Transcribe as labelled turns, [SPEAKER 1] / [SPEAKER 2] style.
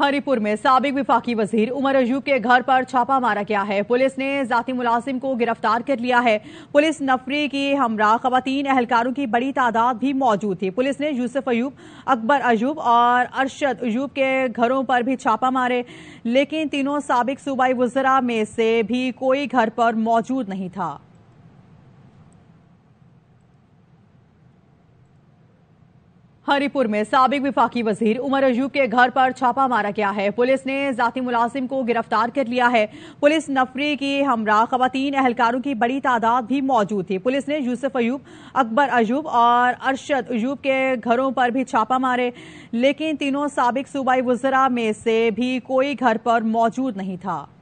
[SPEAKER 1] हरिपुर में सबक विफाकी वजीर उमर अयूब के घर पर छापा मारा गया है पुलिस ने जाति मुलाजिम को गिरफ्तार कर लिया है पुलिस नफरी की हमरा खवतन एहलकारों की बड़ी तादाद भी मौजूद थी पुलिस ने यूसुफ अयूब अकबर अयूब और अरशद अयूब के घरों पर भी छापा मारे लेकिन तीनों सबक सूबाई वजरा में से भी कोई घर पर मौजूद नहीं था हरिपुर में सबक विफाकी वजीर उमर अयूब के घर पर छापा मारा गया है पुलिस ने जाति मुलाजिम को गिरफ्तार कर लिया है पुलिस नफरी की हमरा खवतन एहलकारों की बड़ी तादाद भी मौजूद थी पुलिस ने यूसुफ अयूब अकबर अयूब और अरशद अयूब के घरों पर भी छापा मारे लेकिन तीनों सबक सूबाई वजरा में से भी कोई घर पर मौजूद नहीं था